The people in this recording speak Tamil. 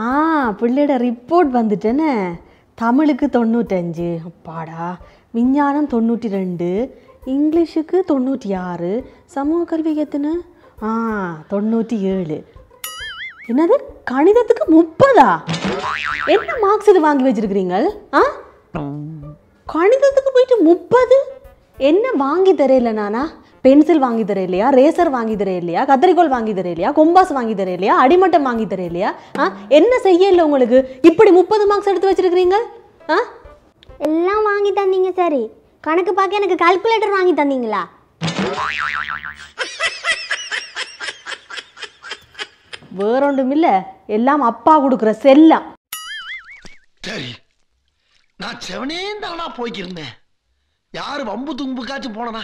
ஆ பிள்ளையோட ரிப்போர்ட் வந்துட்டேனே தமிழுக்கு தொண்ணூற்றஞ்சு அப்பாடா விஞ்ஞானம் தொண்ணூற்றி ரெண்டு இங்கிலீஷுக்கு தொண்ணூற்றி ஆறு சமூக கல்வி எத்தனை ஆ தொண்ணூற்றி ஏழு என்னது கணிதத்துக்கு முப்பதா என்ன மார்க்ஸ் இது வாங்கி வச்சிருக்கிறீங்க ஆ கணிதத்துக்கு போயிட்டு முப்பது என்ன வாங்கி தரையில நானா பென்சில் வாங்கி தரேன் இல்லையா ரேசர் வாங்கி தரேன் இல்லையா கத்திரிக்கோள் வாங்கி தரேன் இல்லையா கொம்பாஸ் வாங்கி தரேன் இல்லையா அடிமட்டம் வாங்கி தரேன் இல்லையா ஆ என்ன செய்ய இல்லை உங்களுக்கு இப்படி முப்பது மார்க்ஸ் எடுத்து வச்சிருக்கிறீங்க ஆ எல்லாம் வாங்கி தந்தீங்க சரி கணக்கு பார்க்க எனக்கு கால்குலேட்டர் வாங்கி தந்தீங்களா வேற ஒன்றும் இல்லை எல்லாம் அப்பா கொடுக்குற செல்லம் சரி நான் செவனே தானா போய்க்கிருந்தேன் யார் வம்பு தும்புக்காச்சும் போனனா